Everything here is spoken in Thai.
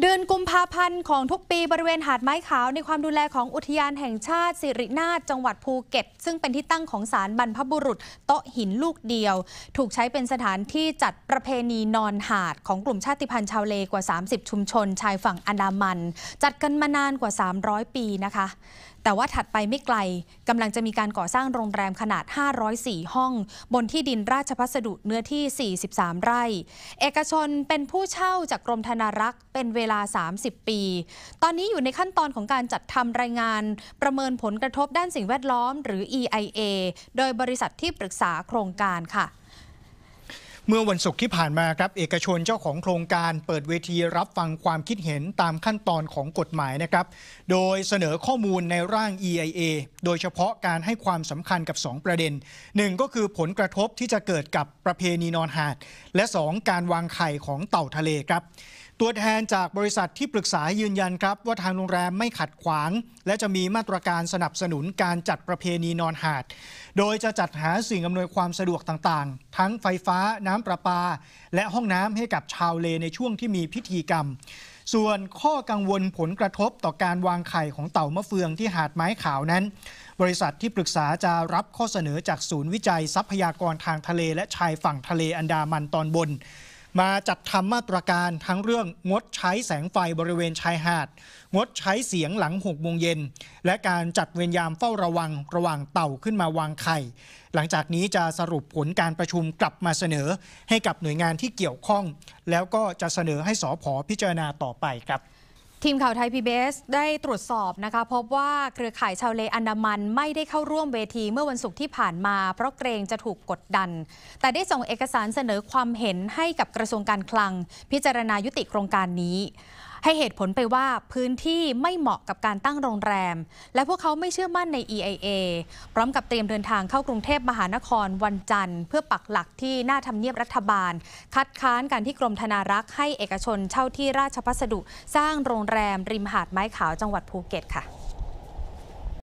เดือนกุมภาพันธ์ของทุกปีบริเวณหาดไม้ขาวในความดูแลของอุทยานแห่งชาติสิรินาถจังหวัดภูเก็ต ซึ่งเป็นที่ตั้งของศาลบรรพบุรุษโต๊ะหินลูกเดียว ถูกใช้เป็นสถานที่จัดประเพณีนอนหาดของกลุ่มชาติพันธุ์ชาวเลกว่า 30 ชุมชนชายฝั่งอันดามัน จัดกันมานานกว่า 300 ปีนะคะแต่ว่าถัดไปไม่ไกลกำลังจะมีการก่อสร้างโรงแรมขนาด 504 ห้อง บนที่ดินราชพัสดุเนื้อที่ 43 ไร่ เอกชนเป็นผู้เช่าจากกรมธนารักษ์ เป็นเวลา 30 ปี ตอนนี้อยู่ในขั้นตอนของการจัดทำรายงาน ประเมินผลกระทบด้านสิ่งแวดล้อม หรือ EIA โดยบริษัทที่ปรึกษาโครงการค่ะเมื่อวันศุกร์ที่ผ่านมาครับเอกชนเจ้าของโครงการเปิดเวทีรับฟังความคิดเห็นตามขั้นตอนของกฎหมายนะครับโดยเสนอข้อมูลในร่าง EIA โดยเฉพาะการให้ความสำคัญกับ 2 ประเด็น 1 ก็คือผลกระทบที่จะเกิดกับประเพณีนอนหาด และ 2 การวางไข่ของเต่าทะเลครับตัวแทนจากบริษัทที่ปรึกษายืนยันครับว่าทางโรงแรมไม่ขัดขวางและจะมีมาตรการสนับสนุนการจัดประเพณีนอนหาด โดยจะจัดหาสิ่งอำนวยความสะดวกต่างๆ ทั้งไฟฟ้าน้ำประปา และห้องน้ำให้กับชาวเลในช่วงที่มีพิธีกรรม ส่วนข้อกังวลผลกระทบต่อการวางไข่ของเต่ามะเฟืองที่หาดไม้ขาวนั้น บริษัทที่ปรึกษาจะรับข้อเสนอจากศูนย์วิจัยทรัพยากรทางทะเลและชายฝั่งทะเลอันดามันตอนบนมาจัดทำมาตรการทั้งเรื่องงดใช้แสงไฟบริเวณชายหาดงดใช้เสียงหลังหกโมงเย็น และการจัดเวรยามเฝ้าระวังระหว่างเต่าขึ้นมาวางไข่ หลังจากนี้จะสรุปผลการประชุมกลับมาเสนอ ให้กับหน่วยงานที่เกี่ยวข้อง แล้วก็จะเสนอให้สอพอพิจารณาต่อไปครับทีมข่าวไทยพเอสได้ตรวจสอบนะคะพบว่าเครือข่ายชาวเลอันดามันไม่ได้เข้าร่วมเวทีเมื่อวันศุกร์ที่ผ่านมาเพราะเกรงจะถูกกดดัน แต่ได้ส่งเอกสารเสนอความเห็นให้กับกระทรวงการคลัง พิจารณายุติโครงการนี้ให้เหตุผลไปว่าพื้นที่ไม่เหมาะกับการตั้งโรงแรม และพวกเขาไม่เชื่อมั่นใน EIA พร้อมกับเตรียมเดินทางเข้ากรุงเทพมหานครวันจันทร์ เพื่อปักหลักที่หน้าทำเนียบรัฐบาล คัดค้านการที่กรมธนารักษ์ให้เอกชนเช่าที่ราชพัสดุ สร้างโรงแรม ริมหาดไม้ขาวจังหวัดภูเก็ตค่ะ